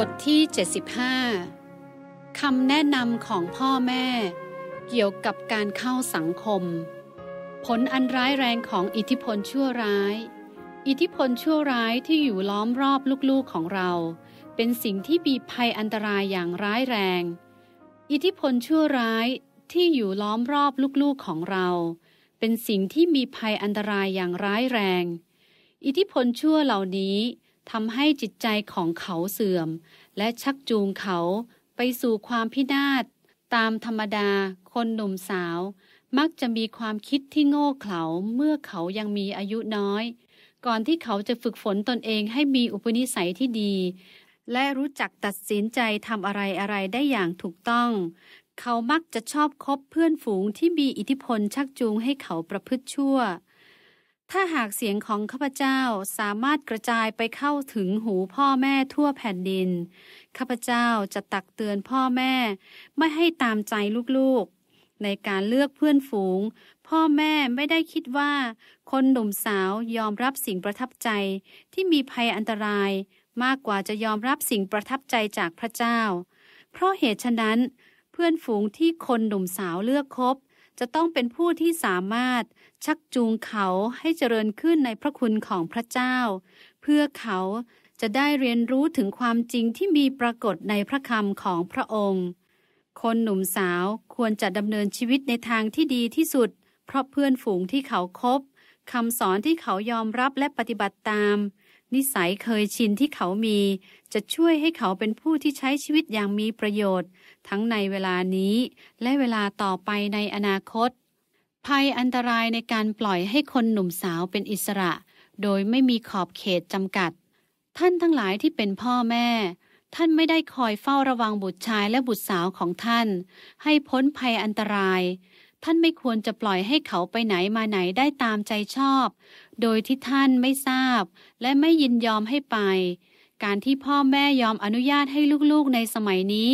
บทที่ 75 คำแนะนำของพ่อแม่ เกี่ยวกับการเข้าสังคม ผลอันร้ายแรงของอิทธิพลชั่วร้าย อิทธิพลชั่วร้ายที่อยู่ล้อมรอบลูกๆของเรา เป็นสิ่งที่มีภัยอันตรายอย่างร้ายแรง อิทธิพลชั่วร้ายที่อยู่ล้อมรอบลูกๆของเรา เป็นสิ่งที่มีภัยอันตรายอย่างร้ายแรง อิทธิพลชั่วเหล่านี้ทำให้จิตใจของเขาเสื่อม และชักจูงเขาไปสู่ความพินาศตามธรรมดา คนหนุ่มสาว มักจะมีความคิดที่โง่เขลาเมื่อเขายังมีอายุน้อย ก่อนที่เขาจะฝึกฝนตนเองให้มีอุปนิสัยที่ดี และรู้จักตัดสินใจทำอะไรอะไรได้อย่างถูกต้อง เขามักจะชอบคบเพื่อนฝูงที่มีอิทธิพลชักจูงให้เขาประพฤติชั่วถ้าหากเสียงของข้าพเจ้าสามารถกระจายไปเข้าถึงหูพ่อแม่ทั่วแผ่นดินข้าพเจ้าจะตักเตือนพ่อแม่ ไม่ให้ตามใจลูกๆ ในการเลือกเพื่อนฝูง พ่อแม่ไม่ได้คิดว่า คนหนุ่มสาวยอมรับสิ่งประทับใจที่มีภัยอันตราย มากกว่าจะยอมรับสิ่งประทับใจจากพระเจ้า เพราะเหตุฉะนั้น เพื่อนฝูงที่คนหนุ่มสาวเลือกคบ จะต้องเป็นผู้ที่สามารถชักจูงเขาให้เจริญขึ้นในพระคุณของพระเจ้า เพื่อเขาจะได้เรียนรู้ถึงความจริงที่มีปรากฏในพระคำของพระองค์ คนหนุ่มสาวควรจะดำเนินชีวิตในทางที่ดีที่สุด เพราะเพื่อนฝูงที่เขาคบคำสอนที่เขายอมรับและปฏิบัติตาม นิสัยเคยชินที่เขามี จะช่วยให้เขาเป็นผู้ที่ใช้ชีวิตอย่างมีประโยชน์ ทั้งในเวลานี้ และเวลาต่อไปในอนาคตภัยอันตรายในการปล่อยให้คนหนุ่มสาวเป็นอิสระ โดยไม่มีขอบเขตจำกัด ท่านทั้งหลายที่เป็นพ่อแม่ ท่านไม่ได้คอยเฝ้าระวังบุตรชายและบุตรสาวของท่าน ให้พ้นภัยอันตราย ท่านไม่ควรจะปล่อยให้เขาไปไหนมาไหนได้ตามใจชอบ โดยที่ท่านไม่ทราบและไม่ยินยอมให้ไป การที่พ่อแม่ยอมอนุญาตให้ลูกๆในสมัยนี้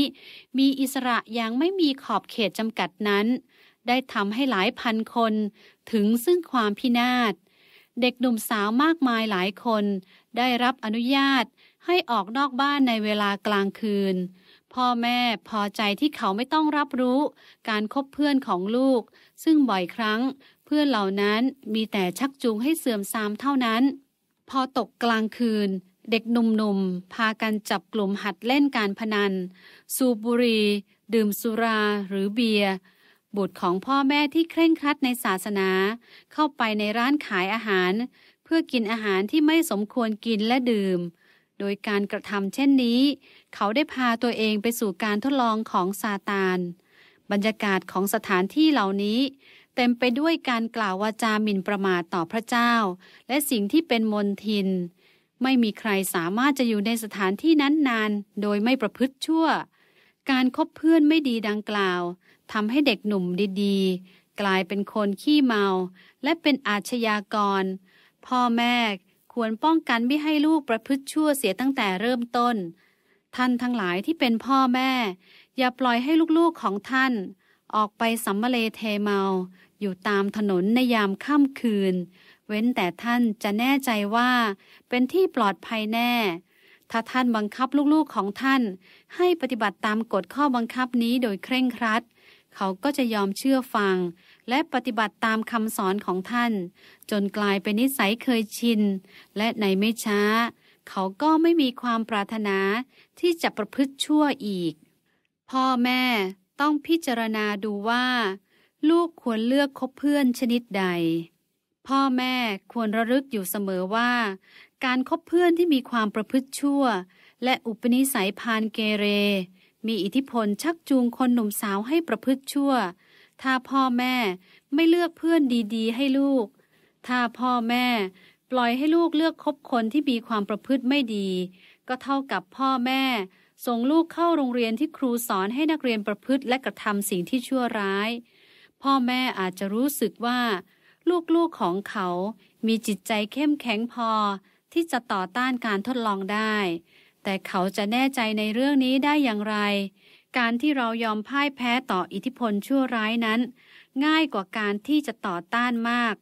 มีอิสระอย่างไม่มีขอบเขตจำกัดนั้นได้ทำให้หลายพันคนถึงซึ่งความพินาศ เด็กหนุ่มสาวมากมายหลายคน ได้รับอนุญาตให้ออกนอกบ้านในเวลากลางคืน พ่อแม่พอใจที่เขาไม่ต้องรับรู้ การคบเพื่อนของลูก ซึ่งบ่อยครั้ง เพื่อนเหล่านั้นมีแต่ชักจูงให้เสื่อมทรามเท่านั้น พอตกกลางคืน เด็กหนุ่มๆพากันจับกลุ่มหัดเล่นการพนัน สูบบุหรี่ดื่มสุราหรือเบียร์บุตรของพ่อแม่ที่เคร่งครัดในศาสนา เข้าไปในร้านขายอาหาร เพื่อกินอาหารที่ไม่สมควรกินและดื่ม โดยการกระทำเช่นนี้ เขาได้พาตัวเองไปสู่การทดลองของซาตานบรรยากาศของสถานที่เหล่านี้เต็มไปด้วยการกล่าววาจาหมิ่นประมาทต่อพระเจ้า และสิ่งที่เป็นมนทิน ไม่มีใครสามารถจะอยู่ในสถานที่นั้นนานโดยไม่ประพฤติชั่ว การคบเพื่อนไม่ดีดังกล่าวทำให้เด็กหนุ่มดีๆ กลายเป็นคนขี้เมาและเป็นอาชญากร พ่อแม่ควรป้องกันไม่ให้ลูกประพฤติชั่วเสียตั้งแต่เริ่มต้น ท่านทั้งหลายที่เป็นพ่อแม่ อย่าปล่อยให้ลูกๆของท่าน ออกไปสัมมเลเทเมา อยู่ตามถนนในยามค่ำคืน เว้นแต่ท่านจะแน่ใจว่าเป็นที่ปลอดภัยแน่ ถ้าท่านบังคับลูกๆของท่าน ให้ปฏิบัติตามกฎข้อบังคับนี้โดยเคร่งครัดเขาก็จะยอมเชื่อฟัง และปฏิบัติตามคำสอนของท่าน จนกลายเป็นนิสัยเคยชิน และในไม่ช้า เขาก็ไม่มีความปรารถนาที่จะประพฤติชั่วอีก พ่อแม่ต้องพิจารณาดูว่า ลูกควรเลือกคบเพื่อนชนิดใด พ่อแม่ควรระลึกอยู่เสมอว่า การคบเพื่อนที่มีความประพฤติชั่ว และอุปนิสัยพานเกเรมีอิทธิพลชักจูงคนหนุ่มสาวให้ประพฤติชั่ว ถ้าพ่อแม่ไม่เลือกเพื่อนดีๆ ให้ลูก ถ้าพ่อแม่ปล่อยให้ลูกเลือกคบคนที่มีความประพฤติไม่ดี ก็เท่ากับพ่อแม่ ส่งลูกเข้าโรงเรียนที่ครูสอนให้นักเรียนประพฤติและกระทำสิ่งที่ชั่วร้าย พ่อแม่อาจจะรู้สึกว่า ลูก ๆ ของเขา มีจิตใจเข้มแข็งพอที่จะต่อต้านการทดลองได้แต่เขาจะแน่ใจในเรื่องนี้ได้อย่างไร การที่เรายอมพ่ายแพ้ต่ออิทธิพลชั่วร้ายนั้น ง่ายกว่าการที่จะต่อต้านมาก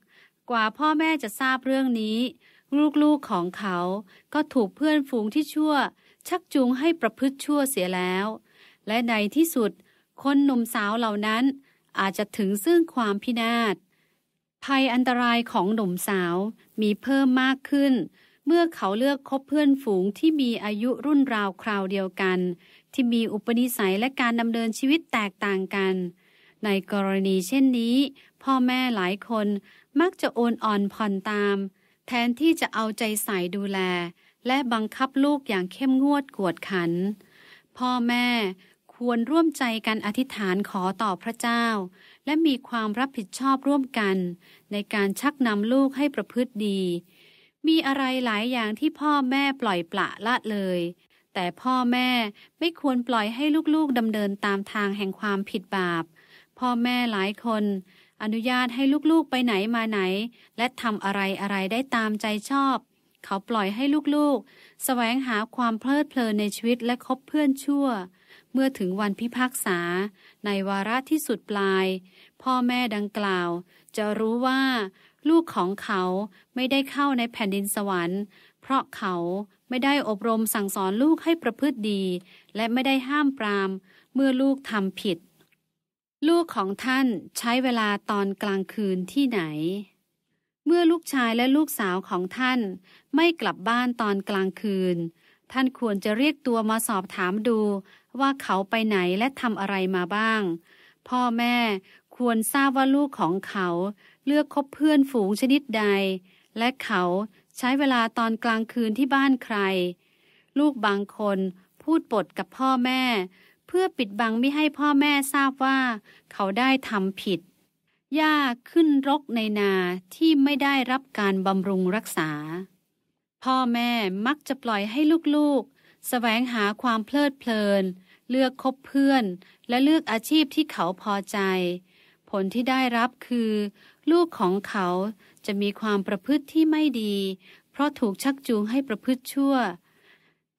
กว่าพ่อแม่จะทราบเรื่องนี้ ลูกๆของเขาก็ถูกเพื่อนฝูงที่ชั่ว ชักจูงให้ประพฤติชั่วเสียแล้ว และในที่สุดคนหนุ่มสาวเหล่านั้น อาจจะถึงซึ่งความพินาศภัยอันตรายของหนุ่มสาวมีเพิ่มมากขึ้นเมื่อเขาเลือกคบเพื่อนฝูงที่มีอายุรุ่นราวคราวเดียวกัน ที่มีอุปนิสัยและการดำเนินชีวิตแตกต่างกัน ในกรณีเช่นนี้ พ่อแม่หลายคนมักจะโอนอ่อนผ่อนตาม แทนที่จะเอาใจใส่ดูแล และบังคับลูกอย่างเข้มงวดกวดขัน พ่อแม่ควรร่วมใจกันอธิษฐานขอต่อพระเจ้า และมีความรับผิดชอบร่วมกัน ในการชักนำลูกให้ประพฤติดีมีอะไรหลายอย่างที่พ่อแม่ปล่อยปละละเลย แต่พ่อแม่ไม่ควรปล่อยให้ลูกๆดำเนินตามทางแห่งความผิดบาป พ่อแม่หลายคน อนุญาตให้ลูกๆไปไหนมาไหน และทำอะไรอะไรได้ตามใจชอบ เขาปล่อยให้ลูกๆ แสวงหาความเพลิดเพลินในชีวิตและคบเพื่อนชั่ว เมื่อถึงวันพิพากษา ในวาระที่สุดปลาย พ่อแม่ดังกล่าว จะรู้ว่าลูกของเขาไม่ได้เข้าในแผ่นดินสวรรค์ เพราะเขาไม่ได้อบรมสั่งสอนลูกให้ประพฤติดี และไม่ได้ห้ามปรามเมื่อลูกทำผิด ลูกของท่านใช้เวลาตอนกลางคืนที่ไหน เมื่อลูกชายและลูกสาวของท่านไม่กลับบ้านตอนกลางคืน ท่านควรจะเรียกตัวมาสอบถามดูว่าเขาไปไหนและทำอะไรมาบ้าง พ่อแม่ควรทราบว่าลูกของเขาเลือกคบเพื่อนฝูงชนิดใด และเขาใช้เวลาตอนกลางคืนที่บ้านใคร ลูกบางคนพูดปดกับพ่อแม่ เพื่อปิดบังไม่ให้พ่อแม่ทราบว่า เขาได้ทำผิดหญ้าขึ้นรกในนาที่ไม่ได้รับการบำรุงรักษา พ่อแม่มักจะปล่อยให้ลูกๆสแสวงหาความเพลิดเพลิน เลือกคบเพื่อน และเลือกอาชีพที่เขาพอใจ ผลที่ได้รับคือลูกของเขาจะมีความประพฤติที่ไม่ดี เพราะถูกชักจูงให้ประพฤติชั่ว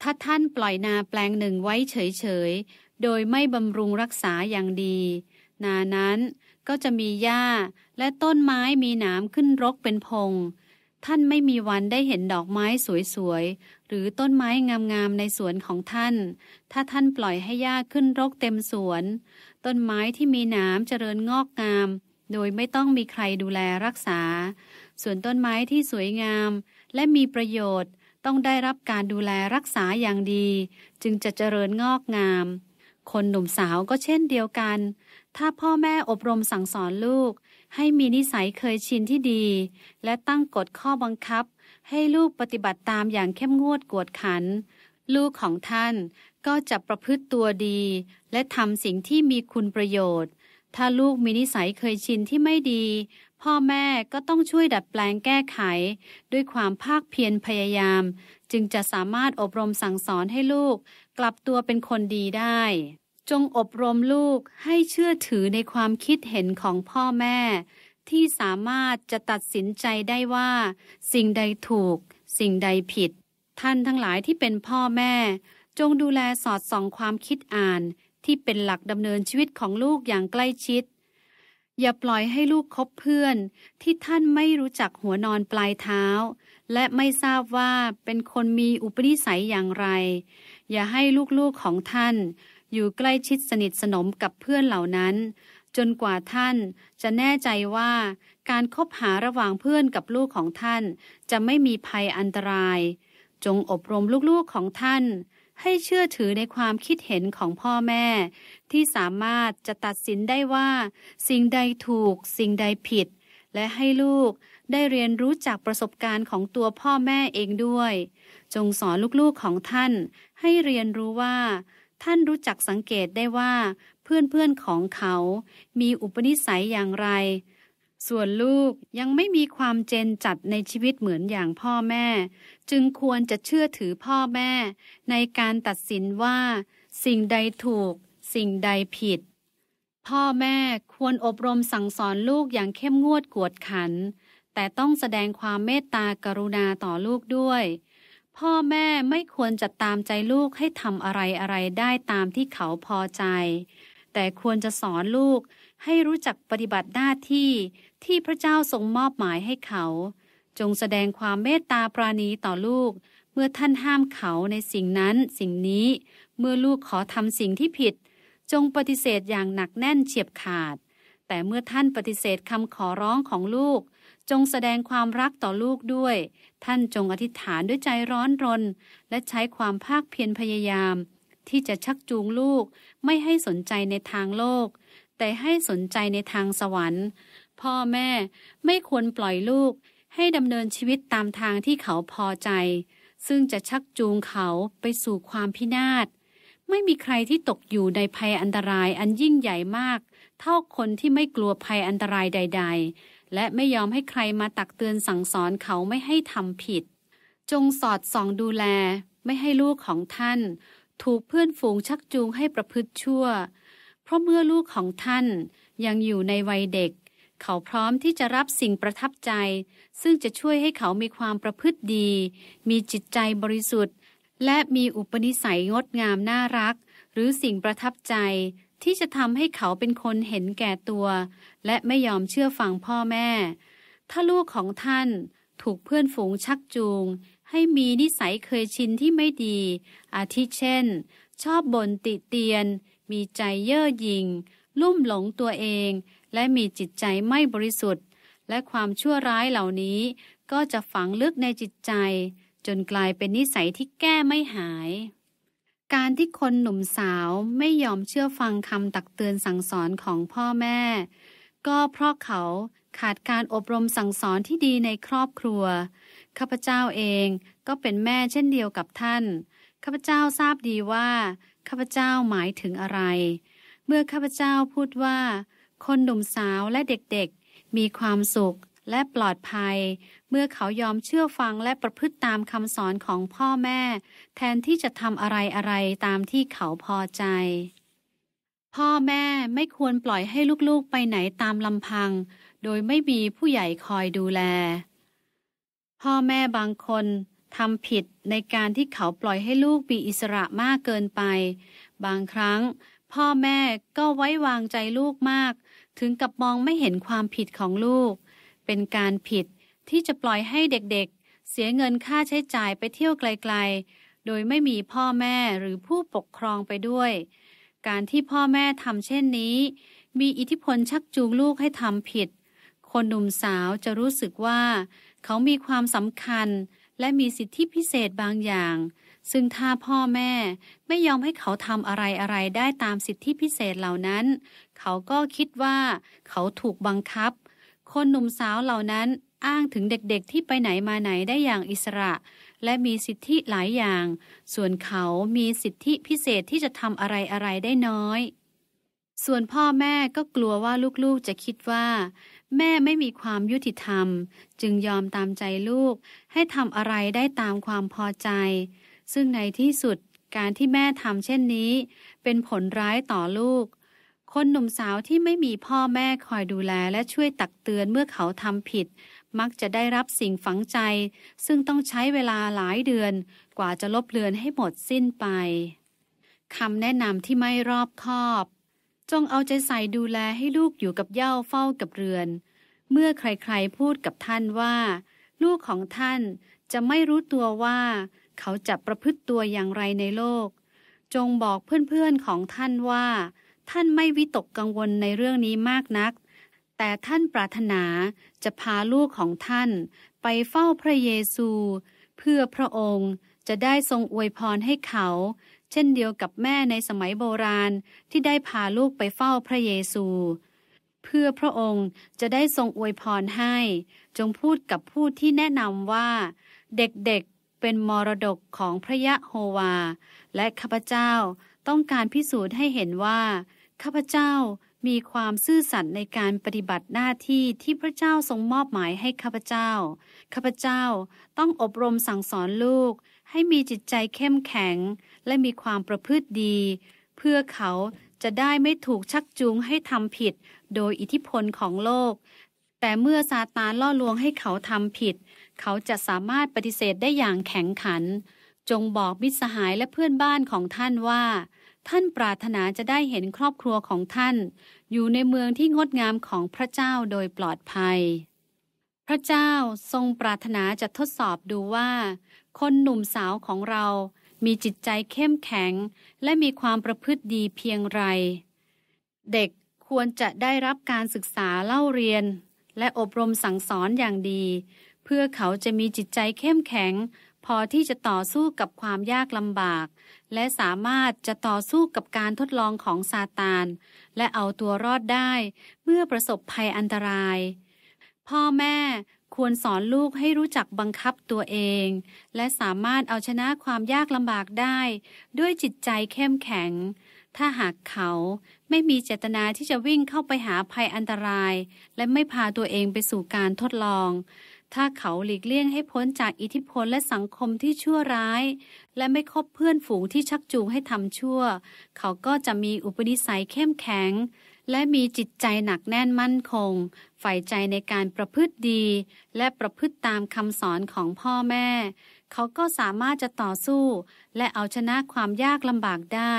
ถ้าท่านปล่อยนาแปลงหนึ่งไว้เฉย ๆ โดยไม่บำรุงรักษาอย่างดี นานั้นก็จะมีหญ้าและต้นไม้มีหนามขึ้นรกเป็นพง ท่านไม่มีวันได้เห็นดอกไม้สวย ๆ หรือต้นไม้งาม ๆ ในสวนของท่าน ถ้าท่านปล่อยให้หญ้าขึ้นรกเต็มสวน ต้นไม้ที่มีหนามเจริญงอกงามโดยไม่ต้องมีใครดูแลรักษา ส่วนต้นไม้ที่สวยงาม และมีประโยชน์ต้องได้รับการดูแลรักษาอย่างดี จึงจะเจริญงอกงาม คนหนุ่มสาวก็เช่นเดียวกัน ถ้าพ่อแม่อบรมสั่งสอนลูก ให้มีนิสัยเคยชินที่ดี และตั้งกฎข้อบังคับ ให้ลูกปฏิบัติตามอย่างเข้มงวดกวดขัน ลูกของท่านก็จะประพฤติตัวดี และทำสิ่งที่มีคุณประโยชน์ถ้าลูกมีนิสัยเคยชินที่ไม่ดี พ่อแม่ก็ต้องช่วยดัดแปลงแก้ไข ด้วยความภาคเพียรพยายาม จึงจะสามารถอบรมสั่งสอนให้ลูก กลับตัวเป็นคนดีได้ จงอบรมลูกให้เชื่อถือในความคิดเห็นของพ่อแม่ ที่สามารถจะตัดสินใจได้ว่า สิ่งใดถูก สิ่งใดผิด ท่านทั้งหลายที่เป็นพ่อแม่ จงดูแลสอดส่องความคิดอ่านที่เป็นหลักดำเนินชีวิตของลูกอย่างใกล้ชิด อย่าปล่อยให้ลูกคบเพื่อน ที่ท่านไม่รู้จักหัวนอนปลายเท้า และไม่ทราบว่าเป็นคนมีอุปนิสัยอย่างไร อย่าให้ลูกๆของท่าน อยู่ใกล้ชิดสนิทสนมกับเพื่อนเหล่านั้น จนกว่าท่านจะแน่ใจว่า การคบหาระหว่างเพื่อนกับลูกของท่าน จะไม่มีภัยอันตราย จงอบรมลูกๆของท่านให้เชื่อถือในความคิดเห็นของพ่อแม่ ที่สามารถจะตัดสินได้ว่า สิ่งใดถูก สิ่งใดผิด และให้ลูกได้เรียนรู้จากประสบการณ์ของตัวพ่อแม่เองด้วย จงสอนลูกๆของท่าน ให้เรียนรู้ว่า ท่านรู้จักสังเกตได้ว่า เพื่อนๆของเขา มีอุปนิสัยอย่างไรส่วนลูกยังไม่มีความเจนจัดในชีวิตเหมือนอย่างพ่อแม่ จึงควรจะเชื่อถือพ่อแม่ ในการตัดสินว่า สิ่งใดถูกสิ่งใดผิด พ่อแม่ควรอบรมสั่งสอนลูกอย่างเข้มงวดกวดขัน แต่ต้องแสดงความเมตตากรุณาต่อลูกด้วย พ่อแม่ไม่ควรจะตามใจลูกให้ทำอะไรอะไรได้ตามที่เขาพอใจ แต่ควรจะสอนลูกให้รู้จักปฏิบัติหน้าที่ที่พระเจ้าทรงมอบหมายให้เขา จงแสดงความเมตตาปราณีต่อลูก เมื่อท่านห้ามเขาในสิ่งนั้นสิ่งนี้ เมื่อลูกขอทำสิ่งที่ผิด จงปฏิเสธอย่างหนักแน่นเฉียบขาด แต่เมื่อท่านปฏิเสธคำขอร้องของลูก จงแสดงความรักต่อลูกด้วย ท่านจงอธิษฐานด้วยใจร้อนรน และใช้ความภาคเพียรพยายาม ที่จะชักจูงลูกไม่ให้สนใจในทางโลกแต่ให้สนใจในทางสวรรค์ พ่อแม่ไม่ควรปล่อยลูกให้ดำเนินชีวิตตามทางที่เขาพอใจ ซึ่งจะชักจูงเขาไปสู่ความพินาศ ไม่มีใครที่ตกอยู่ในภัยอันตรายอันยิ่งใหญ่มากเท่าคนที่ไม่กลัวภัยอันตรายใด ๆ และไม่ยอมให้ใครมาตักเตือนสั่งสอนเขาไม่ให้ทำผิด จงสอดส่องดูแล ไม่ให้ลูกของท่าน ถูกเพื่อนฝูงชักจูงให้ประพฤติชั่วพราะเมื่อลูกของท่านยังอยู่ในวัยเด็ก เขาพร้อมที่จะรับสิ่งประทับใจ ซึ่งจะช่วยให้เขามีความประพฤติดี มีจิตใจบริสุทธิ์ และมีอุปนิสัยงดงามน่ารัก หรือสิ่งประทับใจ ที่จะทำให้เขาเป็นคนเห็นแก่ตัว และไม่ยอมเชื่อฟังพ่อแม่ ถ้าลูกของท่านถูกเพื่อนฝูงชักจูง ให้มีนิสัยเคยชินที่ไม่ดี อาทิเช่น ชอบบ่นติเตียนมีใจเย่อหยิ่งลุ่มหลงตัวเอง และมีจิตใจไม่บริสุทธิ์ และความชั่วร้ายเหล่านี้ ก็จะฝังลึกในจิตใจ จนกลายเป็นนิสัยที่แก้ไม่หาย การที่คนหนุ่มสาวไม่ยอมเชื่อฟังคำตักเตือนสั่งสอนของพ่อแม่ ก็เพราะเขาขาดการอบรมสั่งสอนที่ดีในครอบครัวข้าพเจ้าเองก็เป็นแม่เช่นเดียวกับท่านข้าพเจ้าทราบดีว่าข้าพเจ้าหมายถึงอะไร เมื่อข้าพเจ้าพูดว่า คนหนุ่มสาวและเด็กๆ มีความสุขและปลอดภัย เมื่อเขายอมเชื่อฟังและประพฤติตามคำสอนของพ่อแม่ แทนที่จะทำอะไรอะไรตามที่เขาพอใจ พ่อแม่ไม่ควรปล่อยให้ลูกๆไปไหนตามลำพัง โดยไม่มีผู้ใหญ่คอยดูแล พ่อแม่บางคนทำผิดในการที่เขาปล่อยให้ลูกมีอิสระมากเกินไป บางครั้งพ่อแม่ก็ไว้วางใจลูกมาก ถึงกับมองไม่เห็นความผิดของลูก เป็นการผิดที่จะปล่อยให้เด็กๆ เสียเงินค่าใช้จ่ายไปเที่ยวไกล ๆ โดยไม่มีพ่อแม่หรือผู้ปกครองไปด้วย การที่พ่อแม่ทำเช่นนี้ มีอิทธิพลชักจูงลูกให้ทำผิด คนหนุ่มสาวจะรู้สึกว่า เขามีความสำคัญและมีสิทธิพิเศษบางอย่าง ซึ่งถ้าพ่อแม่ ไม่ยอมให้เขาทำอะไรอะไรได้ตามสิทธิพิเศษเหล่านั้น เขาก็คิดว่าเขาถูกบังคับ คนหนุ่มสาวเหล่านั้นอ้างถึงเด็กๆที่ไปไหนมาไหนได้อย่างอิสระ และมีสิทธิหลายอย่าง ส่วนเขามีสิทธิพิเศษที่จะทำอะไรอะไรได้น้อย ส่วนพ่อแม่ก็กลัวว่าลูกๆจะคิดว่าแม่ไม่มีความยุติธรรม จึงยอมตามใจลูก ให้ทำอะไรได้ตามความพอใจ ซึ่งในที่สุดการที่แม่ทำเช่นนี้ เป็นผลร้ายต่อลูก คนหนุ่มสาวที่ไม่มีพ่อแม่คอยดูแลและช่วยตักเตือนเมื่อเขาทำผิด มักจะได้รับสิ่งฝังใจ ซึ่งต้องใช้เวลาหลายเดือนกว่าจะลบเลือนให้หมดสิ้นไป คำแนะนำที่ไม่รอบคอบจงเอาใจใส่ดูแลให้ลูกอยู่กับเย่าเฝ้ากับเรือน เมื่อใครๆพูดกับท่านว่า ลูกของท่านจะไม่รู้ตัวว่า เขาจะประพฤติตัวอย่างไรในโลก จงบอกเพื่อนๆของท่านว่า ท่านไม่วิตกกังวลในเรื่องนี้มากนัก แต่ท่านปรารถนาจะพาลูกของท่านไปเฝ้าพระเยซู เพื่อพระองค์จะได้ทรงอวยพรให้เขาเช่นเดียวกับแม่ในสมัยโบราณที่ได้พาลูกไปเฝ้าพระเยซู เพื่อพระองค์จะได้ทรงอวยพรให้ จงพูดกับผู้ที่แนะนำว่า เด็กๆเป็นมรดกของพระยะโฮวา และข้าพเจ้าต้องการพิสูจน์ให้เห็นว่าข้าพเจ้ามีความซื่อสัตย์ในการปฏิบัติหน้าที่ที่พระเจ้าทรงมอบหมายให้ข้าพเจ้าข้าพเจ้าต้องอบรมสั่งสอนลูกให้มีจิตใจเข้มแข็งและมีความประพฤติดี เพื่อเขาจะได้ไม่ถูกชักจูงให้ทำผิด โดยอิทธิพลของโลก แต่เมื่อซาตานล่อลวงให้เขาทำผิด เขาจะสามารถปฏิเสธได้อย่างแข็งขัน จงบอกมิตรสหายและเพื่อนบ้านของท่านว่า ท่านปรารถนาจะได้เห็นครอบครัวของท่าน อยู่ในเมืองที่งดงามของพระเจ้าโดยปลอดภัย พระเจ้าทรงปรารถนาจะทดสอบดูว่า คนหนุ่มสาวของเรามีจิตใจเข้มแข็งและมีความประพฤติดีเพียงไร เด็กควรจะได้รับการศึกษาเล่าเรียน และอบรมสั่งสอนอย่างดี เพื่อเขาจะมีจิตใจเข้มแข็ง พอที่จะต่อสู้กับความยากลำบาก และสามารถจะต่อสู้กับการทดลองของซาตานและเอาตัวรอดได้เมื่อประสบภัยอันตราย พ่อแม่ควรสอนลูกให้รู้จักบังคับตัวเอง และสามารถเอาชนะความยากลำบากได้ ด้วยจิตใจเข้มแข็ง ถ้าหากเขาไม่มีเจตนาที่จะวิ่งเข้าไปหาภัยอันตราย และไม่พาตัวเองไปสู่การทดลอง ถ้าเขาหลีกเลี่ยงให้พ้นจากอิทธิพลและสังคมที่ชั่วร้าย และไม่คบเพื่อนฝูงที่ชักจูงให้ทำชั่ว เขาก็จะมีอุปนิสัยเข้มแข็งและมีจิตใจหนักแน่นมั่นคงใฝ่ใจในการประพฤติดี และประพฤติตามคำสอนของพ่อแม่ เขาก็สามารถจะต่อสู้ และเอาชนะความยากลำบากได้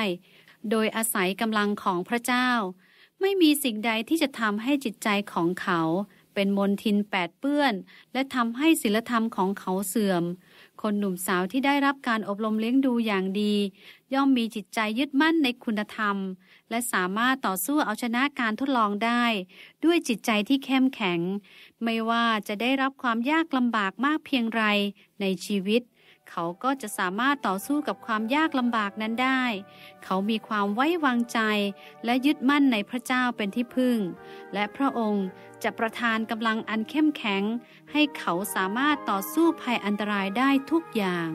โดยอาศัยกำลังของพระเจ้า ไม่มีสิ่งใดที่จะทำให้จิตใจของเขา เป็นมนทินแปดเปื้อนและทำให้ศีลธรรมของเขาเสื่อม คนหนุ่มสาวที่ได้รับการอบรมเลี้ยงดูอย่างดี ย่อมมีจิตใจยึดมั่นในคุณธรรมและสามารถต่อสู้เอาชนะการทดลองได้ ด้วยจิตใจที่เข้มแข็ง ไม่ว่าจะได้รับความยากลำบากมากเพียงไรในชีวิต เขาก็จะสามารถต่อสู้กับความยากลำบากนั้นได้ เขามีความไว้วางใจและยึดมั่นในพระเจ้าเป็นที่พึ่ง และพระองค์จะประทานกำลังอันเข้มแข็ง ให้เขาสามารถต่อสู้ภัยอันตรายได้ทุกอย่าง